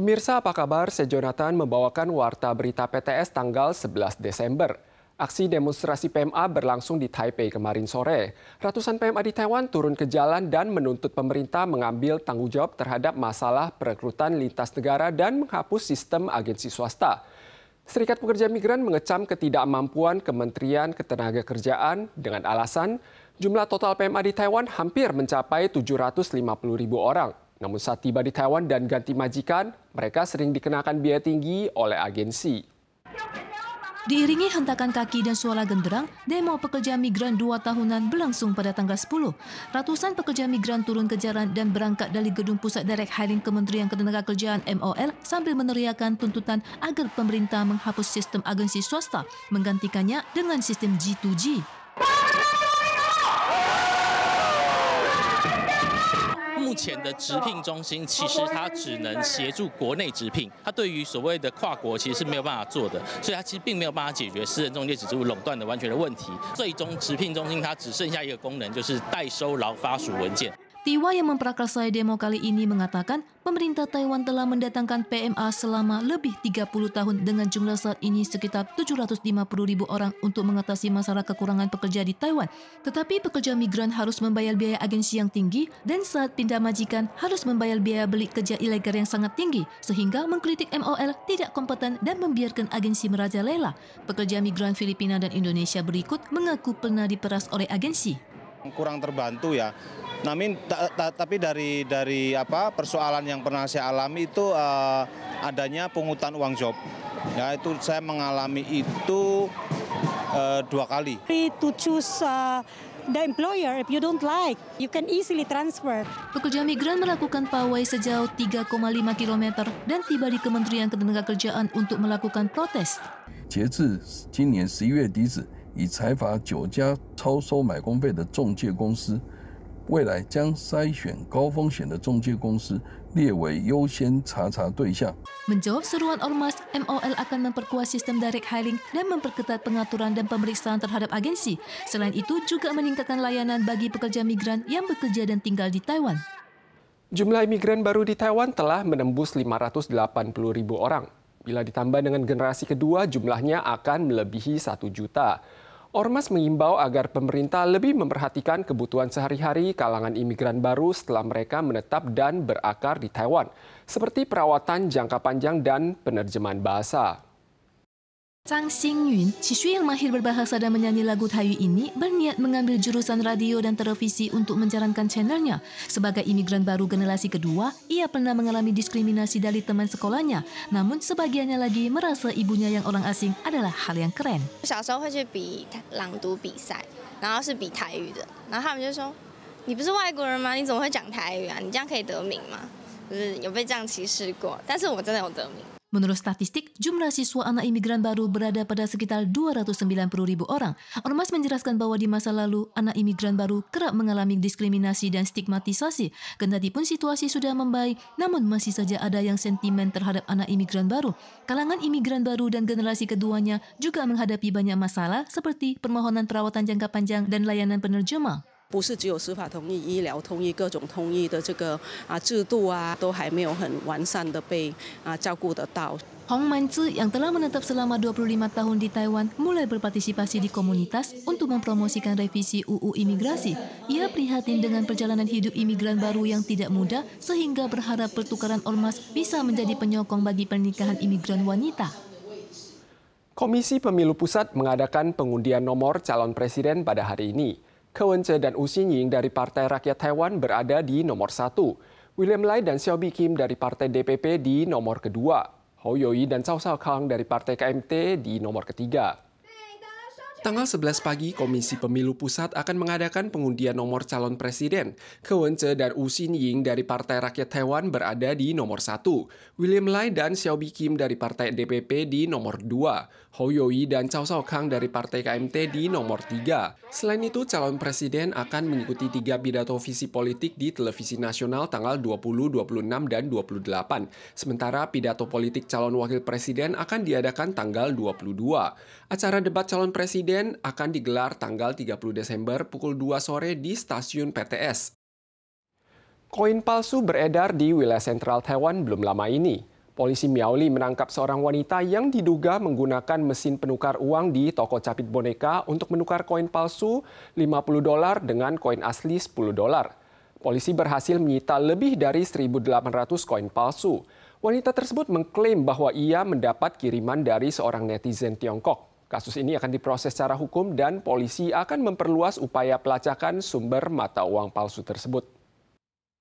Pemirsa apa kabar? Saya Jonathan membawakan Warta Berita PTS tanggal 11 Desember. Aksi demonstrasi PMA berlangsung di Taipei kemarin sore. Ratusan PMA di Taiwan turun ke jalan dan menuntut pemerintah mengambil tanggung jawab terhadap masalah perekrutan lintas negara dan menghapus sistem agensi swasta. Serikat Pekerja Migran mengecam ketidakmampuan Kementerian Ketenagakerjaan dengan alasan jumlah total PMA di Taiwan hampir mencapai 750 ribu orang. Namun saat tiba di Taiwan dan ganti majikan, mereka sering dikenakan biaya tinggi oleh agensi. Diiringi hentakan kaki dan suara genderang, demo pekerja migran dua tahunan berlangsung pada tanggal 10. Ratusan pekerja migran turun ke jalan dan berangkat dari gedung pusat direct hiring Kementerian Ketenagakerjaan MOL sambil meneriakan tuntutan agar pemerintah menghapus sistem agensi swasta, menggantikannya dengan sistem G2G. 目前的直聘中心其实它只能协助国内直聘，它对于所谓的跨国其实是没有办法做的，所以它其实并没有办法解决私人中介组织垄断的完全的问题。最终，直聘中心它只剩下一个功能，就是代收劳发署文件。Tiwa yang memprakarsai demo kali ini mengatakan pemerintah Taiwan telah mendatangkan PMA selama lebih 30 tahun dengan jumlah saat ini sekitar 750 ribu orang untuk mengatasi masalah kekurangan pekerja di Taiwan. Tetapi pekerja migran harus membayar biaya agensi yang tinggi dan saat pindah majikan harus membayar biaya beli kerja ilegal yang sangat tinggi sehingga mengkritik MOL tidak kompeten dan membiarkan agensi merajalela. Pekerja migran Filipina dan Indonesia berikut mengaku pernah diperas oleh agensi kurang terbantu ya. Namun tapi dari dari apa persoalan yang pernah saya alami itu uh, adanya pungutan uang job. Ya itu saya mengalami itu uh, dua kali. To choose uh, the employer if you don't like, you can easily transfer. Pekerja migran melakukan pawai sejauh 3,5 km dan tiba di Kementerian Ketenagakerjaan untuk melakukan protes. 截至今年十一月底止，已裁罚九家超收买工费的中介公司，未来将筛选高风险的中介公司列为优先查查对象。Menjawab seruan Ormas, MOL akan memperkuat sistem direct hiring dan memperketat pengaturan dan pemeriksaan terhadap agensi. Selain itu juga meningkatkan layanan bagi pekerja migran yang bekerja dan tinggal di Taiwan. Jumlah imigran baru di Taiwan telah menembus 580 ribu orang. Bila ditambah dengan generasi kedua, jumlahnya akan melebihi satu juta. Ormas mengimbau agar pemerintah lebih memperhatikan kebutuhan sehari-hari kalangan imigran baru setelah mereka menetap dan berakar di Taiwan, seperti perawatan jangka panjang dan penerjemahan bahasa. Sang Sing Yun, siswi yang mahir berbahasa dan menyanyi lagu Tayu ini berniat mengambil jurusan radio dan televisi untuk menjalankan channelnya. Sebagai imigran baru generasi kedua, ia pernah mengalami diskriminasi dari teman sekolahnya. Namun sebagiannya lagi merasa ibunya yang orang asing adalah hal yang keren. 小时候会去比朗读比赛，然后是比台语的，然后他们就说：“你不是外国人吗？你怎么会讲台语啊？你这样可以得名吗？”就是有被这样歧视过，但是我真的有得名。Menurut statistik, jumlah siswa anak imigran baru berada pada sekitar 290 ribu orang. Ormas menjelaskan bahwa di masa lalu, anak imigran baru kerap mengalami diskriminasi dan stigmatisasi. Kendati pun situasi sudah membaik, namun masih saja ada yang sentimen terhadap anak imigran baru. Kalangan imigran baru dan generasi keduanya juga menghadapi banyak masalah seperti permohonan perawatan jangka panjang dan layanan penerjemah. 不是只有司法同意、医疗同意、各种同意的这个啊制度啊，都还没有很完善的被啊照顾得到。Hong Manzi yang telah menetap selama 25 tahun di Taiwan mulai berpartisipasi di komunitas untuk mempromosikan revisi UU Imigrasi. Ia prihatin dengan perjalanan hidup imigran baru yang tidak mudah sehingga berharap pertukaran ormas bisa menjadi penyokong bagi pernikahan imigran wanita. Komisi Pemilu Pusat mengadakan pengundian nomor calon presiden pada hari ini. Kewence dan Wu dari Partai Rakyat Taiwan berada di nomor satu. William Lai dan Xiaobi Kim dari Partai DPP di nomor kedua. Hou Yoi dan Cao Cao Kang dari Partai KMT di nomor ketiga. Tanggal 11 pagi, Komisi Pemilu Pusat akan mengadakan pengundian nomor calon presiden. Kewence dan Wu Ying dari Partai Rakyat Taiwan berada di nomor 1. William Lai dan Xiaobi Kim dari Partai DPP di nomor 2. Ho Yoi dan Cao Cao Kang dari Partai KMT di nomor 3. Selain itu, calon presiden akan mengikuti tiga pidato visi politik di televisi nasional tanggal 20, 26, dan 28. Sementara pidato politik calon wakil presiden akan diadakan tanggal 22. Acara debat calon presiden Presiden akan digelar tanggal 30 Desember pukul 2 sore di stasiun PTS. Koin palsu beredar di wilayah sentral Taiwan belum lama ini. Polisi Miaoli menangkap seorang wanita yang diduga menggunakan mesin penukar uang di toko capit boneka untuk menukar koin palsu 50 dolar dengan koin asli 10 dolar. Polisi berhasil menyita lebih dari 1.800 koin palsu. Wanita tersebut mengklaim bahwa ia mendapat kiriman dari seorang netizen Tiongkok. Kasus ini akan diproses secara hukum dan polisi akan memperluas upaya pelacakan sumber mata uang palsu tersebut.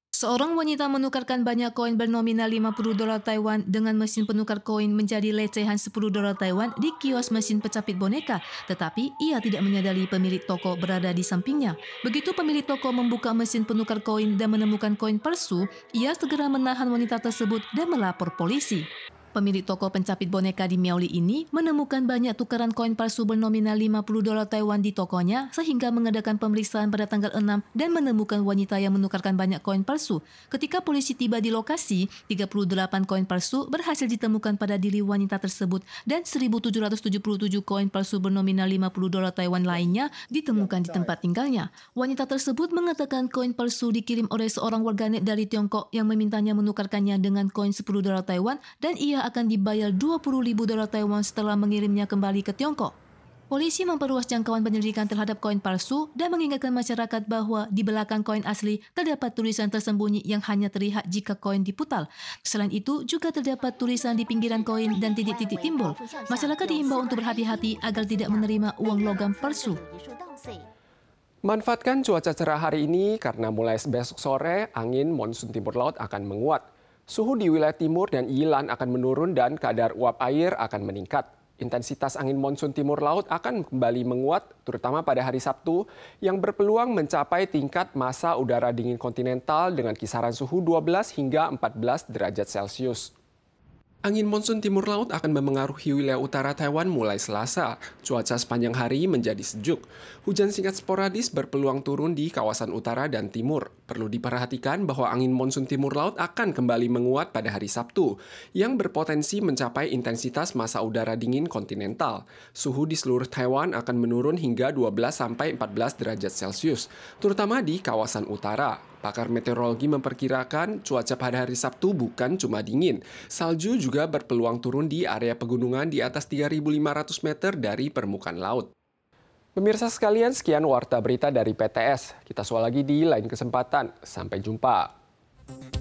Seorang wanita menukarkan banyak koin bernominal 50 dolar Taiwan dengan mesin penukar koin menjadi lecehan 10 dolar Taiwan di kios mesin pecapit boneka, tetapi ia tidak menyadari pemilik toko berada di sampingnya. Begitu pemilik toko membuka mesin penukar koin dan menemukan koin palsu, ia segera menahan wanita tersebut dan melapor polisi. Pemilik toko pencapit boneka di Miaoli ini menemukan banyak tukaran koin palsu bernominal 50 dolar Taiwan di tokonya sehingga mengadakan pemeriksaan pada tanggal 6 dan menemukan wanita yang menukarkan banyak koin palsu. Ketika polisi tiba di lokasi, 38 koin palsu berhasil ditemukan pada diri wanita tersebut dan 1777 koin palsu bernominal 50 dolar Taiwan lainnya ditemukan di tempat tinggalnya. Wanita tersebut mengatakan koin palsu dikirim oleh seorang warganet dari Tiongkok yang memintanya menukarkannya dengan koin 10 dolar Taiwan dan ia Rupiah akan dibayar 20 ribu dolar Taiwan setelah mengirimnya kembali ke Tiongkok. Polisi memperluas jangkauan penyelidikan terhadap koin palsu dan mengingatkan masyarakat bahwa di belakang koin asli terdapat tulisan tersembunyi yang hanya terlihat jika koin diputar. Selain itu, juga terdapat tulisan di pinggiran koin dan titik-titik timbul. Masyarakat diimbau untuk berhati-hati agar tidak menerima uang logam palsu. Manfaatkan cuaca cerah hari ini karena mulai besok sore angin monsun timur laut akan menguat. Suhu di wilayah timur dan Yilan akan menurun dan kadar uap air akan meningkat. Intensitas angin monsun timur laut akan kembali menguat, terutama pada hari Sabtu, yang berpeluang mencapai tingkat masa udara dingin kontinental dengan kisaran suhu 12 hingga 14 derajat Celcius. Angin monsun timur laut akan memengaruhi wilayah utara Taiwan mulai Selasa. Cuaca sepanjang hari menjadi sejuk. Hujan singkat sporadis berpeluang turun di kawasan utara dan timur. Perlu diperhatikan bahwa angin monsun timur laut akan kembali menguat pada hari Sabtu, yang berpotensi mencapai intensitas masa udara dingin kontinental. Suhu di seluruh Taiwan akan menurun hingga 12-14 derajat Celcius, terutama di kawasan utara. Pakar meteorologi memperkirakan cuaca pada hari Sabtu bukan cuma dingin. Salju juga berpeluang turun di area pegunungan di atas 3.500 meter dari permukaan laut. Pemirsa sekalian, sekian warta berita dari PTS. Kita soal lagi di lain kesempatan. Sampai jumpa.